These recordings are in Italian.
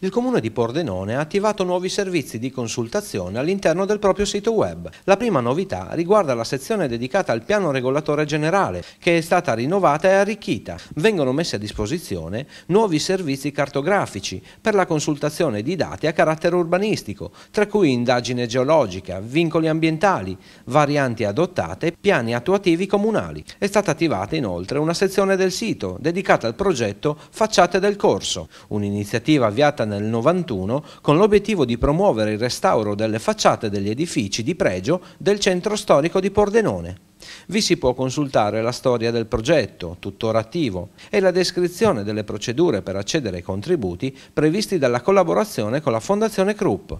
il comune di Pordenone ha attivato nuovi servizi di consultazione all'interno del proprio sito web. La prima novità riguarda la sezione dedicata al piano regolatore generale, che è stata rinnovata e arricchita. Vengono messi a disposizione nuovi servizi cartografici per la consultazione di dati a carattere urbanistico, tra cui indagine geologica, vincoli ambientali, varianti adottate e piani attuativi comunali. È stata attivata inoltre una sezione del sito dedicata al progetto Facciate del Corso, un'iniziativa avviata ideata nel 91 con l'obiettivo di promuovere il restauro delle facciate degli edifici di pregio del centro storico di Pordenone. Vi si può consultare la storia del progetto, tuttora attivo, e la descrizione delle procedure per accedere ai contributi previsti dalla collaborazione con la Fondazione Krupp.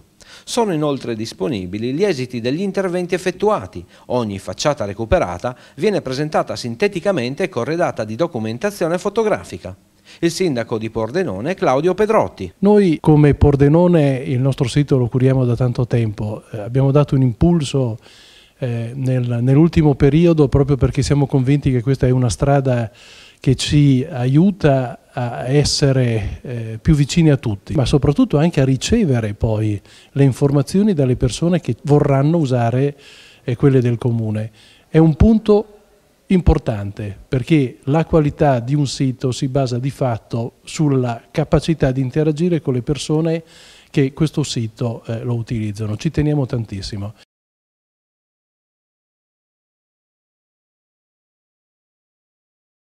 Sono inoltre disponibili gli esiti degli interventi effettuati. Ogni facciata recuperata viene presentata sinteticamente e corredata di documentazione fotografica il sindaco di Pordenone Claudio Pedrotti. Noi come Pordenone il nostro sito lo curiamo da tanto tempo, eh, abbiamo dato un impulso eh, nel, nell'ultimo periodo proprio perché siamo convinti che questa è una strada che ci aiuta a essere eh, più vicini a tutti, ma soprattutto anche a ricevere poi le informazioni dalle persone che vorranno usare eh, quelle del comune. È un punto importante perché la qualità di un sito si basa di fatto sulla capacità di interagire con le persone che questo sito eh, lo utilizzano. Ci teniamo tantissimo.